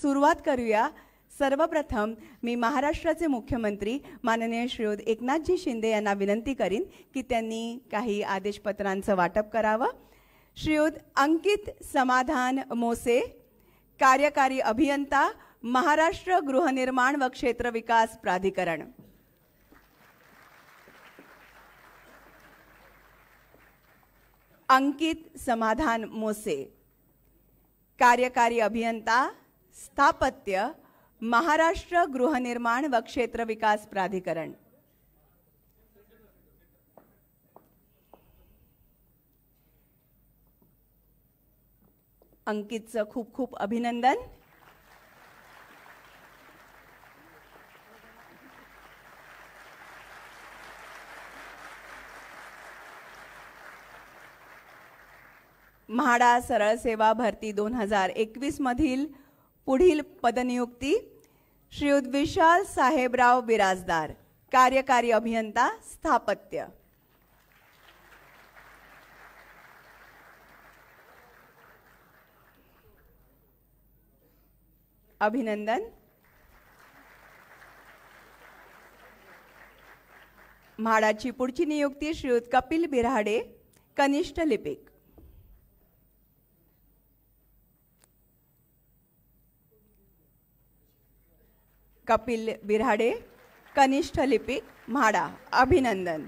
सुरुवात करूया सर्वप्रथम मी महाराष्ट्राचे मुख्यमंत्री माननीय श्रीयुत एकनाथजी शिंदे यांना विनंती करीन की त्यांनी काही आदेशपत्रांचं वाटप करावं श्रीयुत अंकित समाधान मोसे कार्यकारी अभियंता महाराष्ट्र गृहनिर्माण व क्षेत्र विकास प्राधिकरण अंकित समाधान मोसे कार्यकारी अभियंता स्थापत्य महाराष्ट्र गृहनिर्माण व क्षेत्र विकास प्राधिकरण अंकितचं खूप खूप अभिनंदन म्हाडा सरळ सेवा भरती दोन हजार एकवीस मधील पुढील पदनियुक्ती श्रीयुत विशाल साहेबराव बिराजदार कार्यकारी अभियंता स्थापत्य अभिनंदन म्हाडाची पुढची नियुक्ती श्रीयुत कपिल बिराडे कनिष्ठ लिपिक कपिल बिराडे कनिष्ठ लिपिक म्हाडा अभिनंदन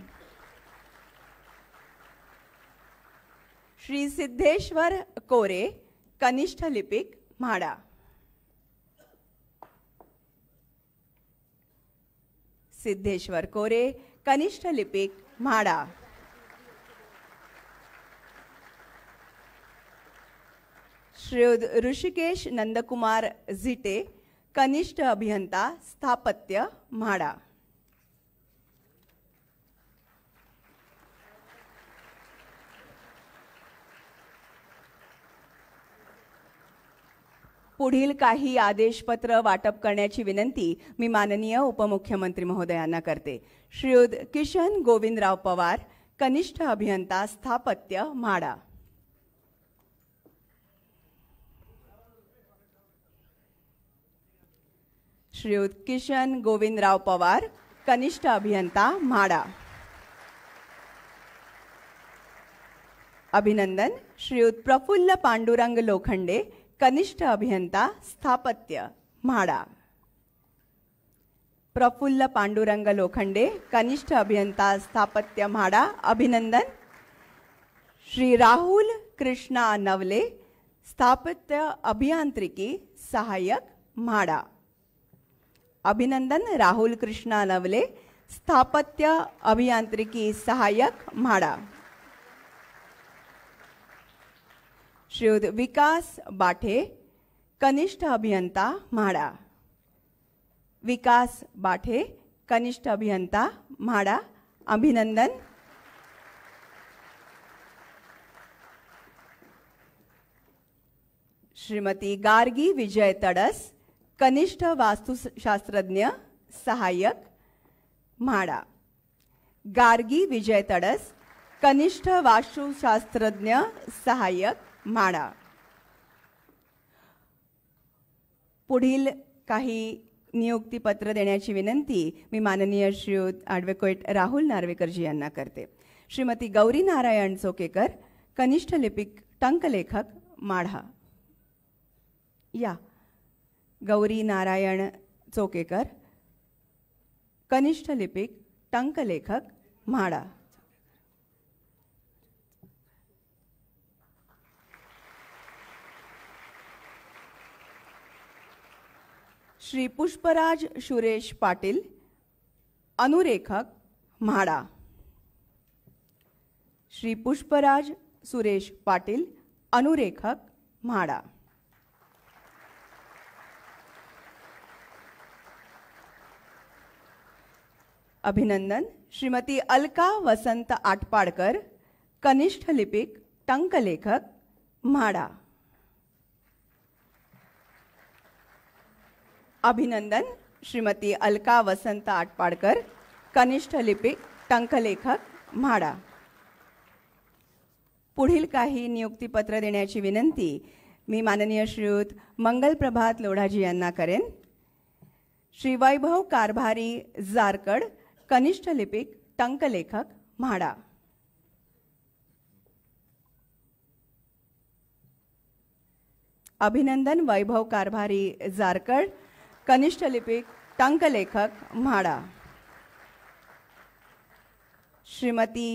श्री सिद्धेश्वर कोरे कनिष्ठ लिपिक म्हाडा सिद्धेश्वर कोरे कनिष्ठ लिपिक म्हाडा श्री ऋषिकेश नंदकुमार जिटे कनिष्ठ अभियंता स्थापत्य म्हाडा पुढील काही आदेशपत्र वाटप करण्याची विनंती मी माननीय उपमुख्यमंत्री महोदयांना करते श्रीयुत किशन गोविंदराव पवार कनिष्ठ अभियंता स्थापत्य म्हाडा श्रीयुत किशन गोविंदराव पवार कनिष्ठ अभियंता म्हाड़ा अभिनंदन श्रीयुत प्रफुल्ल पांडुरंग लोखंडे कनिष्ठ अभियंता स्थापत्य म्हाड़ा प्रफुल्ल पांडुरंग लोखंडे कनिष्ठ अभियंता स्थापत्य म्हाड़ा अभिनंदन श्री राहुल कृष्णा नवले स्थापत्य अभियांत्रिकी सहायक माडा अभिनंदन राहुल कृष्णा नवले स्थापत्य अभियांत्रिकी सहायक माड़ा श्रीयुत विकास बाठे कनिष्ठ अभियंता म्हाडा विकास बाठे कनिष्ठ अभियंता म्हाडा अभिनंदन श्रीमती गार्गी विजय तड़स कनिष्ठ वास्तुशास्त्रज्ञ सहाय्यक म्हाडा गार्गी विजय तडस कनिष्ठ वास्तुशास्त्रज्ञ सहाय्यक म्हाडा पुढील काही नियुक्तीपत्र देण्याची विनंती मी माननीय श्री ॲडव्होकेट राहुल नार्वेकरजी यांना करते श्रीमती गौरी नारायण चोकेकर कनिष्ठ लिपिक टंकलेखक माढा या गौरी नारायण चोकेकर कनिष्ठ लिपिक टंकलेखक म्हाडा श्री पुष्पराज सुरेश पाटील अनुरेखक म्हाडा श्री पुष्पराज सुरेश पाटील अनुरेखक म्हाडा अभिनंदन श्रीमती अलका वसंत आटपाडकर कनिष्ठ लिपिक टंकलेखक म्हाडा अभिनंदन श्रीमती अलका वसंत आटपाडकर कनिष्ठ लिपिक टंकलेखक म्हाडा पुढील काही नियुक्तीपत्र देण्याची विनंती मी माननीय श्रीयुत प्रभात लोढाजी यांना करेन श्री वैभव कारभारी जारकड कनिष्ठ लिपिक टंकलेखक म्हाडा अभिनंदन वैभव कारभारी जारकड कनिष्ठ लिपिक टंकलेखक म्हाडा श्रीमती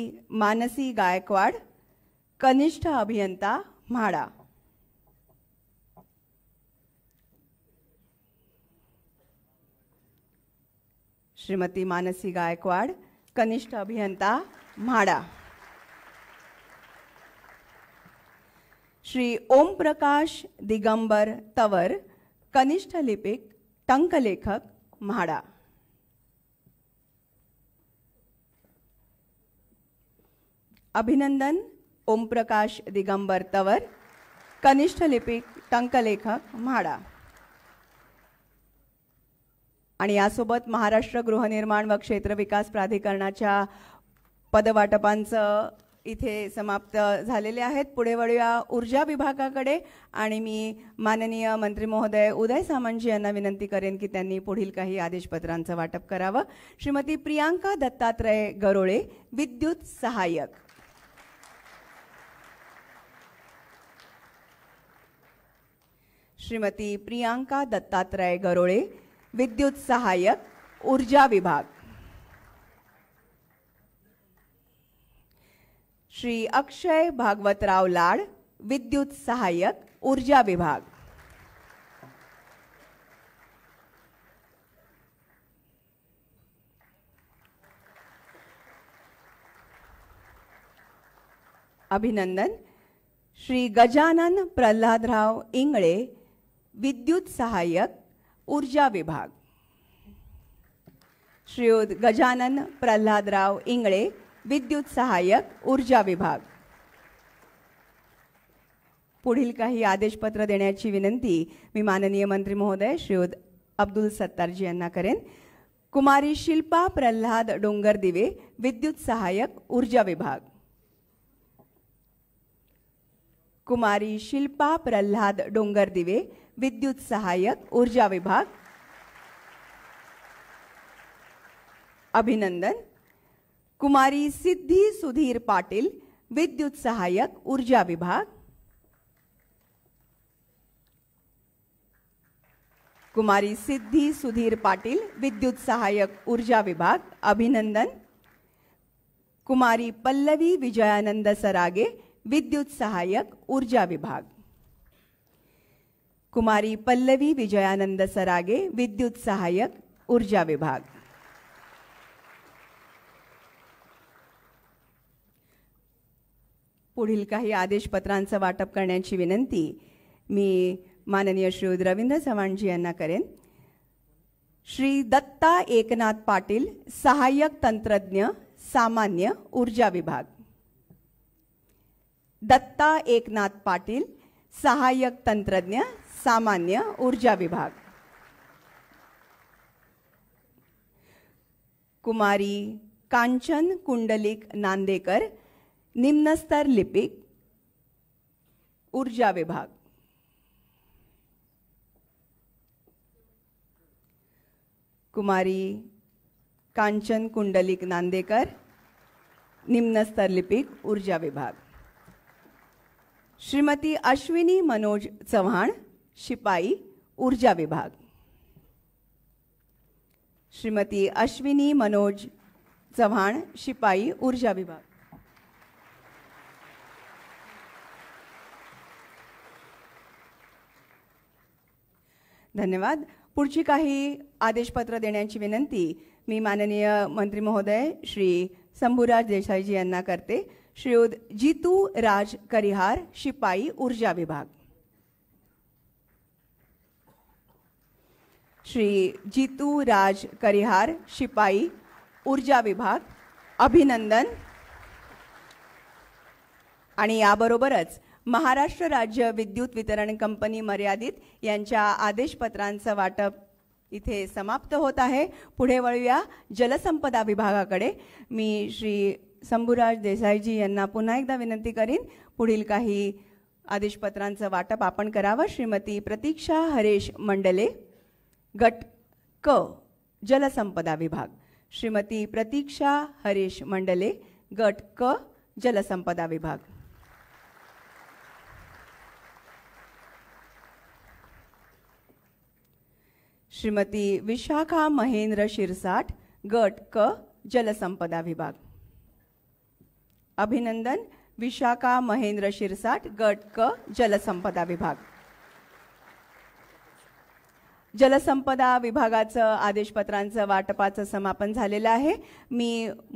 मानसी गायकवाड कनिष्ठ अभियंता म्हाडा श्रीमती मानसी गायकवाड़ कनिष्ठ अभियंता म्हाड़ा श्री ओम प्रकाश दिगंबर तवर कनिष्ठ लिपिक टंकलेखक म्हाड़ा अभिनंदन ओम प्रकाश दिगंबर तवर कनिष्ठ लिपिक टंक लेखक म्हाड़ा आणि यासोबत महाराष्ट्र गृहनिर्माण व क्षेत्र विकास प्राधिकरणाच्या पदवाटपांचं इथे समाप्त झालेले आहेत पुढे वळूया ऊर्जा विभागाकडे आणि मी माननीय मंत्री महोदय उदय सामंतजी यांना विनंती करेन की त्यांनी पुढील काही आदेशपत्रांचं वाटप करावं श्रीमती प्रियांका दत्तात्रय गरोळे विद्युत सहाय्यक श्रीमती प्रियांका दत्तात्रय गरोळे विद्युत सहाय्यक ऊर्जा विभाग श्री अक्षय भागवतराव लाड विद्युत सहाय्यक ऊर्जा विभाग अभिनंदन श्री गजानन प्रल्हादराव इंगळे विद्युत सहाय्यक ऊर्जा विभाग श्रीयुत गजानन प्रल्हादराव इंगळे विद्युत सहाय्यक ऊर्जा विभाग पुढील काही आदेशपत्र देण्याची विनंती मी माननीय मंत्री महोदय श्रीयुत अब्दुल सत्तारजी यांना करेन कुमारी शिल्पा प्रल्हाद डोंगर दिवे विद्युत सहाय्यक ऊर्जा विभाग कुमारी शिल्पा प्रल्हाद डोंगर दिवे विद्युत सहायक ऊर्जा विभाग अभिनंदन कुमारी सिद्धि सुधीर पाटिल विद्युत सहायक ऊर्जा विभाग कुमारी सिद्धि सुधीर पाटिल विद्युत सहायक ऊर्जा विभाग अभिनंदन कुमारी पल्लवी विजयानंद सरागे विद्युत सहायक ऊर्जा विभाग कुमारी पल्लवी विजयानंद सरागे विद्युत सहाय्यक ऊर्जा विभाग पुढील काही आदेशपत्रांचं वाटप करण्याची विनंती मी माननीय श्री रवींद्र चव्हाणजी यांना करेन श्री दत्ता एकनाथ पाटील सहाय्यक तंत्रज्ञ सामान्य ऊर्जा विभाग दत्ता एकनाथ पाटील सहाय्यक तंत्रज्ञ सामान्य ऊर्जा विभाग कुमारी कांचन कुंडलिक नांदेकर निम्नस्तर लिपिक ऊर्जा विभाग कुमारी कांचन कुंडलिक नांदेकर निम्नस्तर लिपिक ऊर्जा विभाग श्रीमती अश्विनी मनोज चव्हाण शिपाई ऊर्जा विभाग श्रीमती अश्विनी मनोज चव्हाण शिपाई ऊर्जा विभाग धन्यवाद पुढची काही आदेशपत्र देण्याची विनंती मी माननीय मंत्री महोदय श्री शंभूराज देसाईजी यांना करते श्री जितू राज करिहार शिपाई ऊर्जा विभाग श्री जितू राज करिहार शिपाई ऊर्जा विभाग अभिनंदन आणि याबरोबरच महाराष्ट्र राज्य विद्युत वितरण कंपनी मर्यादित यांच्या आदेशपत्रांचं वाटप इथे समाप्त होत आहे पुढे वळूया जलसंपदा विभागाकडे मी श्री शंभूराज देसाईजी यांना पुन्हा एकदा विनंती करीन पुढील काही आदेशपत्रांचं वाटप आपण करावं श्रीमती प्रतीक्षा हरेश मंडले गट क जलसंपदा विभाग श्रीमती प्रतीक्षा हरेश मंडले गट क जलसंपदा विभाग श्रीमती विशाखा महेंद्र शिरसाट गट क जलसंपदा विभाग अभिनंदन विशाखा महेंद्र शिरसाट गट क जलसंपदा विभाग जलसंपदा विभागाचं आदेशपत्रांचं वाटपाचं समापन झालेलं आहे मी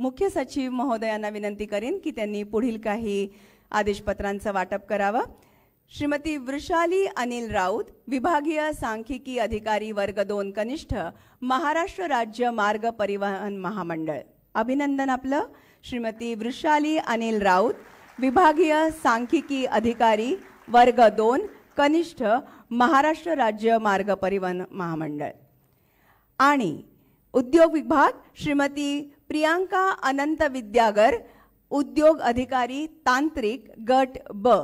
मुख्य सचिव महोदयांना विनंती करेन की त्यांनी पुढील काही आदेशपत्रांचं वाटप करावं श्रीमती वृषाली अनिल राऊत विभागीय सांख्यिकी अधिकारी वर्ग दोन कनिष्ठ महाराष्ट्र राज्य मार्ग परिवहन महामंडळ अभिनंदन आपलं श्रीमती वृषाली अनिल राऊत विभागीय सांख्यिकी अधिकारी वर्ग दोन कनिष्ठ महाराष्ट्र राज्य मार्ग परिवहन महामंडळ आणि उद्योग विभाग श्रीमती प्रियांका अनंत विद्यागर उद्योग अधिकारी तांत्रिक गट ब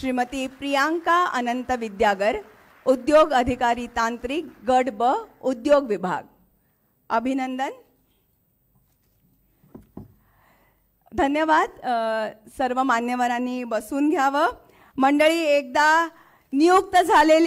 श्रीमती प्रियांका अनंत विद्यागर उद्योग अधिकारी तांत्रिक गट ब उद्योग विभाग अभिनंदन धन्यवाद सर्व मान्यवरांनी बसून घ्यावं मंडळी एकदा नियुक्त झालेली